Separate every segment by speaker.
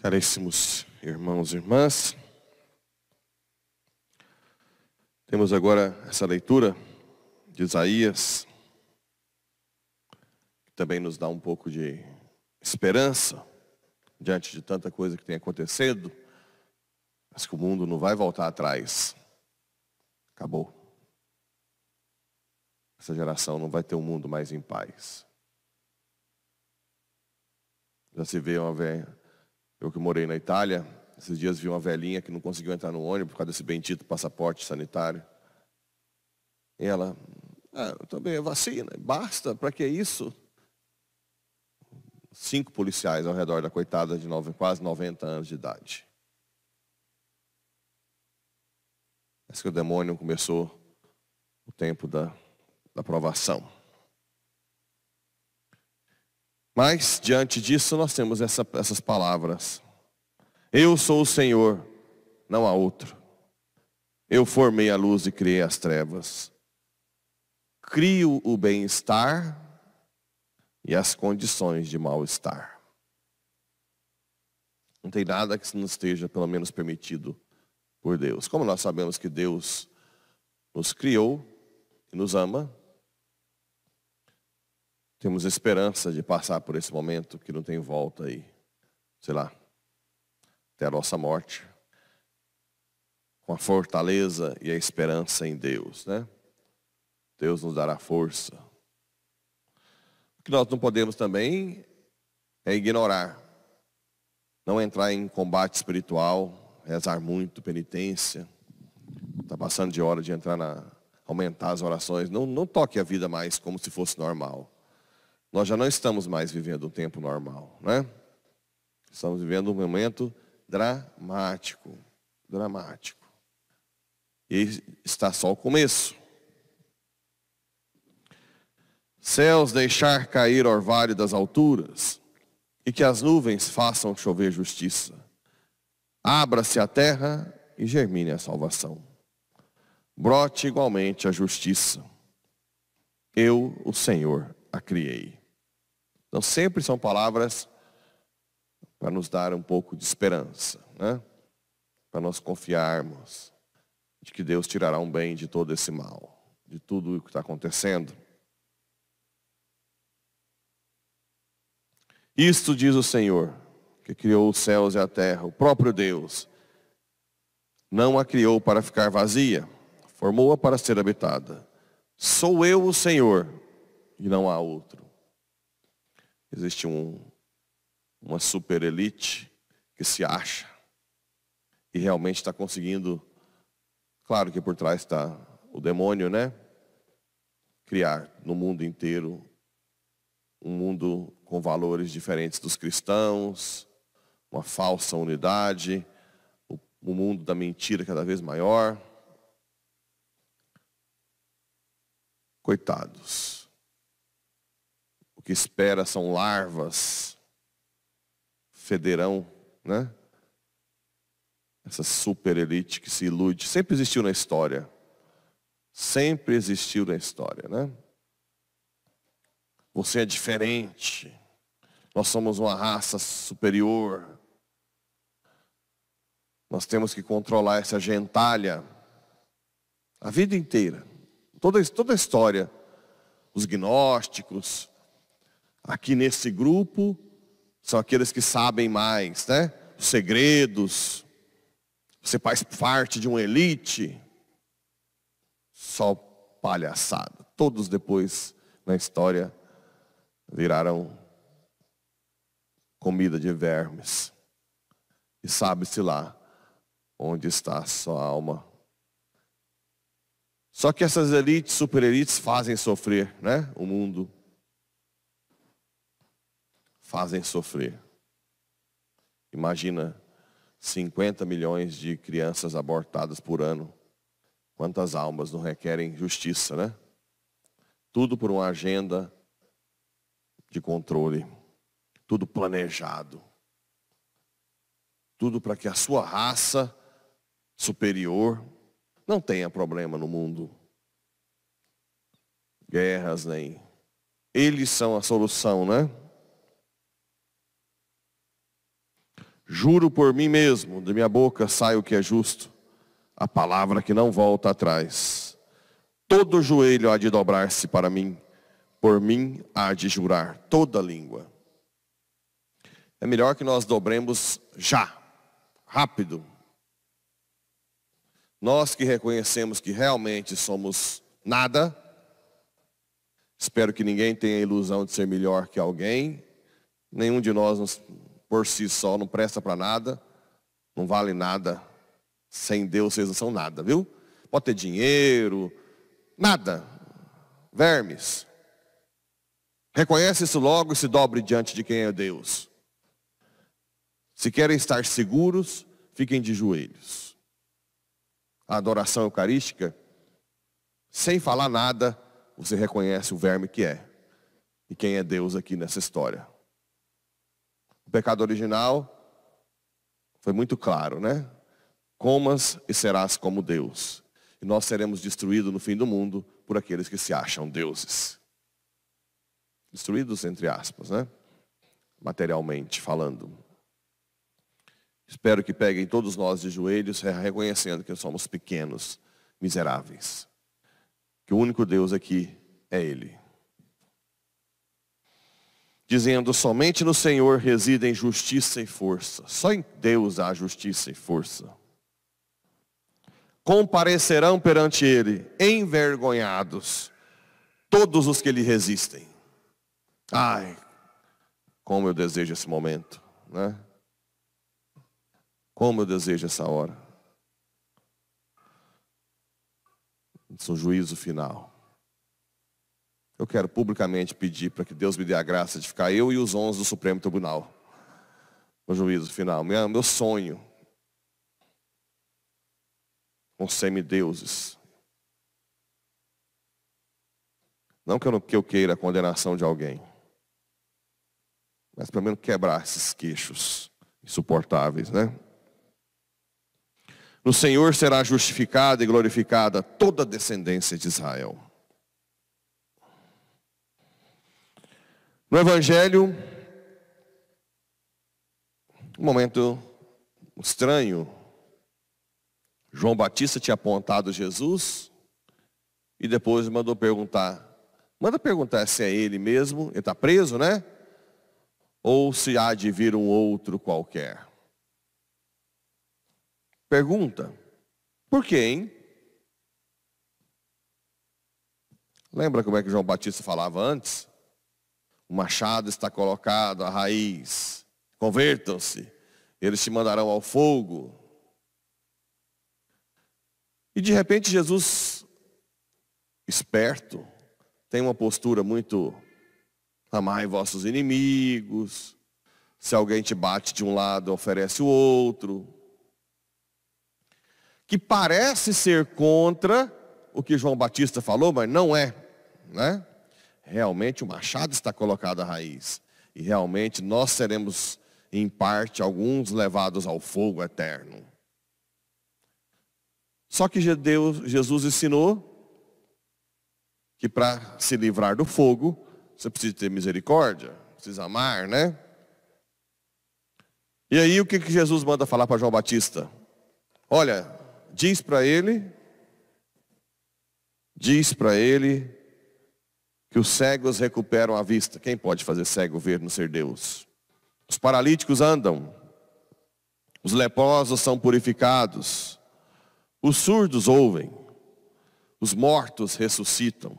Speaker 1: Caríssimos irmãos e irmãs, temos agora essa leitura de Isaías, que também nos dá um pouco de esperança diante de tanta coisa que tem acontecido mas que o mundo não vai voltar atrás. Acabou. Essa geração não vai ter um mundo mais em paz. Já se vê uma velha. Eu que morei na Itália, esses dias vi uma velhinha que não conseguiu entrar no ônibus por causa desse bendito passaporte sanitário. E ela, ah, também é vacina, basta, para que isso? Cinco policiais ao redor da coitada de nove, quase 90 anos de idade. Parece que o demônio começou o tempo da, da provação. Mas, diante disso, nós temos essa, essas palavras. Eu sou o Senhor, não há outro. Eu formei a luz e criei as trevas. Crio o bem-estar e as condições de mal-estar. Não tem nada que não esteja, pelo menos, permitido por Deus. Como nós sabemos que Deus nos criou e nos ama, temos esperança de passar por esse momento que não tem volta aí, sei lá, até a nossa morte, com a fortaleza e a esperança em Deus, né? Deus nos dará força. O que nós não podemos também é ignorar, não entrar em combate espiritual, rezar muito, penitência. Está passando de hora de entrar na. aumentar as orações. Não, não toque a vida mais como se fosse normal. Nós já não estamos mais vivendo um tempo normal, né? Estamos vivendo um momento dramático. Dramático. E está só o começo. Céus deixar cair orvalho das alturas, e que as nuvens façam chover justiça Abra-se a terra e germine a salvação. Brote igualmente a justiça. Eu, o Senhor, a criei. Então sempre são palavras para nos dar um pouco de esperança, né? Para nós confiarmos de que Deus tirará um bem de todo esse mal, de tudo o que está acontecendo. Isto diz o Senhor, que criou os céus e a terra, o próprio Deus, não a criou para ficar vazia, formou-a para ser habitada. Sou eu o Senhor e não há outro. Existe um, uma super elite que se acha e realmente está conseguindo, claro que por trás está o demônio, né? Criar no mundo inteiro um mundo com valores diferentes dos cristãos, uma falsa unidade, o, mundo da mentira cada vez maior. Coitados. O que espera são larvas, federão, né? Essa super elite que se ilude. Sempre existiu na história. Sempre existiu na história, né? Você é diferente. Nós somos uma raça superior. Nós temos que controlar essa gentalha a vida inteira. Toda, toda a história. Os gnósticos, aqui nesse grupo, são aqueles que sabem mais, né? Os segredos. Você faz parte de uma elite. Só palhaçada. Todos depois na história viraram comida de vermes. E sabe-se lá onde está a sua alma. Só que essas elites, super elites fazem sofrer, né? O mundo. Fazem sofrer. Imagina 50 milhões de crianças abortadas por ano. Quantas almas não requerem justiça, né? Tudo por uma agenda de controle tudo planejado. Tudo para que a sua raça superior não tenha problema no mundo. Guerras nem. Eles são a solução, né? Juro por mim mesmo, de minha boca sai o que é justo, a palavra que não volta atrás. Todo joelho há de dobrar-se para mim, por mim há de jurar toda língua é melhor que nós dobremos já, rápido. Nós que reconhecemos que realmente somos nada, espero que ninguém tenha a ilusão de ser melhor que alguém, nenhum de nós por si só não presta para nada, não vale nada, sem Deus vocês não são nada, viu? Pode ter dinheiro, nada, vermes. Reconhece isso logo e se dobre diante de quem é Deus. Se querem estar seguros, fiquem de joelhos. A adoração eucarística, sem falar nada, você reconhece o verme que é. E quem é Deus aqui nessa história. O pecado original foi muito claro, né? Comas e serás como Deus. E nós seremos destruídos no fim do mundo por aqueles que se acham deuses. Destruídos, entre aspas, né? Materialmente falando. Espero que peguem todos nós de joelhos, reconhecendo que somos pequenos, miseráveis. Que o único Deus aqui é Ele. Dizendo, somente no Senhor residem justiça e força. Só em Deus há justiça e força. Comparecerão perante Ele, envergonhados, todos os que lhe resistem. Ai, como eu desejo esse momento, né? Como eu desejo essa hora. Isso é um juízo final. Eu quero publicamente pedir para que Deus me dê a graça de ficar eu e os onze do Supremo Tribunal. No juízo final. Meu, sonho. Com semideuses. Não que eu, não, que eu queira a condenação de alguém. Mas pelo menos quebrar esses queixos insuportáveis, né? No Senhor será justificada e glorificada toda a descendência de Israel. No Evangelho, um momento estranho. João Batista tinha apontado Jesus e depois mandou perguntar. Manda perguntar se é ele mesmo, ele está preso, né? Ou se há de vir um outro qualquer. Pergunta: por quem? Lembra como é que João Batista falava antes? O machado está colocado à raiz. Convertam-se, eles te mandarão ao fogo. E de repente Jesus, esperto, tem uma postura muito amai vossos inimigos. Se alguém te bate de um lado, oferece o outro que parece ser contra o que João Batista falou, mas não é. Né? Realmente o machado está colocado à raiz. E realmente nós seremos, em parte, alguns levados ao fogo eterno. Só que Jesus ensinou que para se livrar do fogo, você precisa ter misericórdia, precisa amar, né? E aí o que Jesus manda falar para João Batista? Olha, diz para ele, diz para ele que os cegos recuperam a vista. Quem pode fazer cego ver não ser Deus? Os paralíticos andam, os leprosos são purificados, os surdos ouvem, os mortos ressuscitam.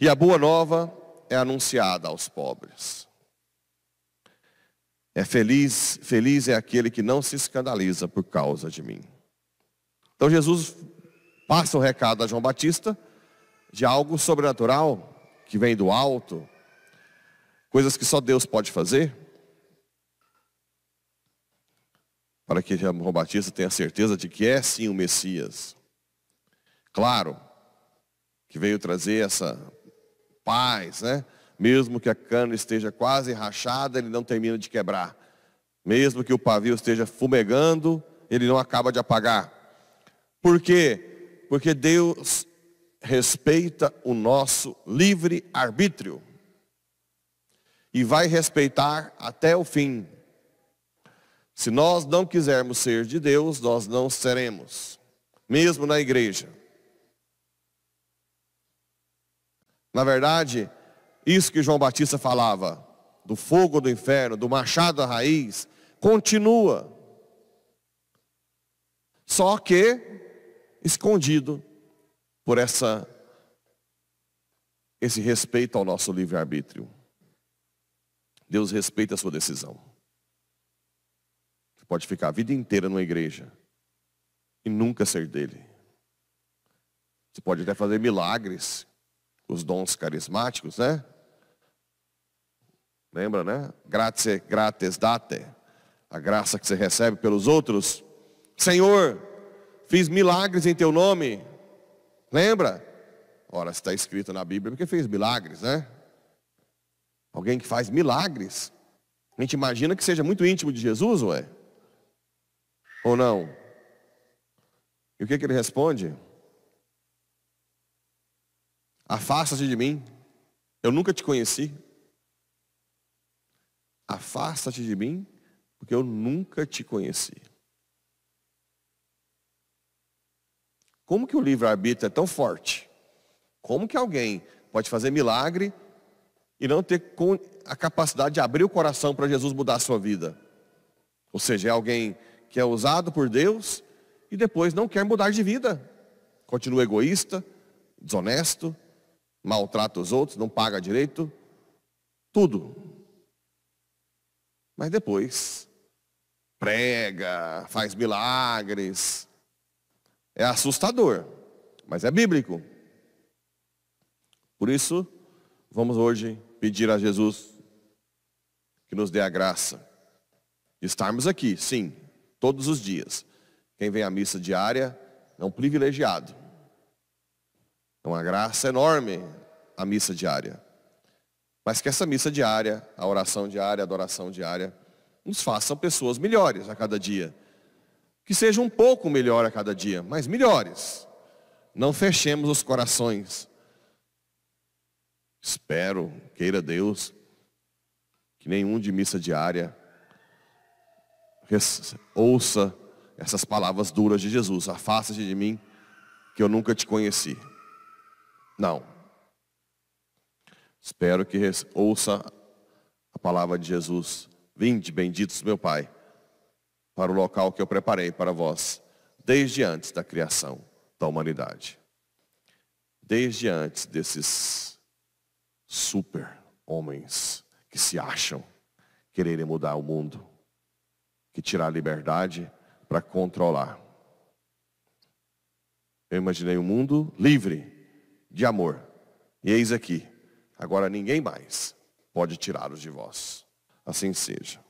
Speaker 1: E a boa nova é anunciada aos pobres. É feliz, feliz é aquele que não se escandaliza por causa de mim. Então Jesus passa o recado a João Batista de algo sobrenatural que vem do alto, coisas que só Deus pode fazer, para que João Batista tenha certeza de que é sim o Messias. Claro, que veio trazer essa paz, né? Mesmo que a cana esteja quase rachada, ele não termina de quebrar. Mesmo que o pavio esteja fumegando, ele não acaba de apagar. Por quê? Porque Deus respeita o nosso livre arbítrio. E vai respeitar até o fim. Se nós não quisermos ser de Deus, nós não seremos. Mesmo na igreja. Na verdade, isso que João Batista falava, do fogo do inferno, do machado à raiz, continua. Só que escondido por essa esse respeito ao nosso livre-arbítrio. Deus respeita a sua decisão. Você pode ficar a vida inteira numa igreja e nunca ser dele. Você pode até fazer milagres, os dons carismáticos, né? Lembra, né? Grazie, gratis date. A graça que você recebe pelos outros. Senhor, fiz milagres em teu nome. Lembra? Ora, está escrito na Bíblia porque fez milagres, né? Alguém que faz milagres. A gente imagina que seja muito íntimo de Jesus, ué? Ou não? E o que, que ele responde? Afasta-te de mim. Eu nunca te conheci. Afasta-te de mim, porque eu nunca te conheci. Como que o livre-arbítrio é tão forte? Como que alguém pode fazer milagre e não ter a capacidade de abrir o coração para Jesus mudar a sua vida? Ou seja, é alguém que é usado por Deus e depois não quer mudar de vida. Continua egoísta, desonesto, maltrata os outros, não paga direito, tudo. Mas depois prega, faz milagres, é assustador, mas é bíblico. Por isso, vamos hoje pedir a Jesus que nos dê a graça de estarmos aqui, sim, todos os dias. Quem vem à missa diária é um privilegiado. É uma graça enorme a missa diária. Mas que essa missa diária, a oração diária, a adoração diária, nos façam pessoas melhores a cada dia que seja um pouco melhor a cada dia, mas melhores. Não fechemos os corações. Espero, queira Deus, que nenhum de missa diária ouça essas palavras duras de Jesus. Afasta-te de mim, que eu nunca te conheci. Não. Espero que ouça a palavra de Jesus. Vinde, benditos meu Pai para o local que eu preparei para vós, desde antes da criação da humanidade. Desde antes desses super homens que se acham quererem mudar o mundo, que tirar a liberdade para controlar. Eu imaginei um mundo livre de amor. E eis aqui, agora ninguém mais pode tirá-los de vós. Assim seja.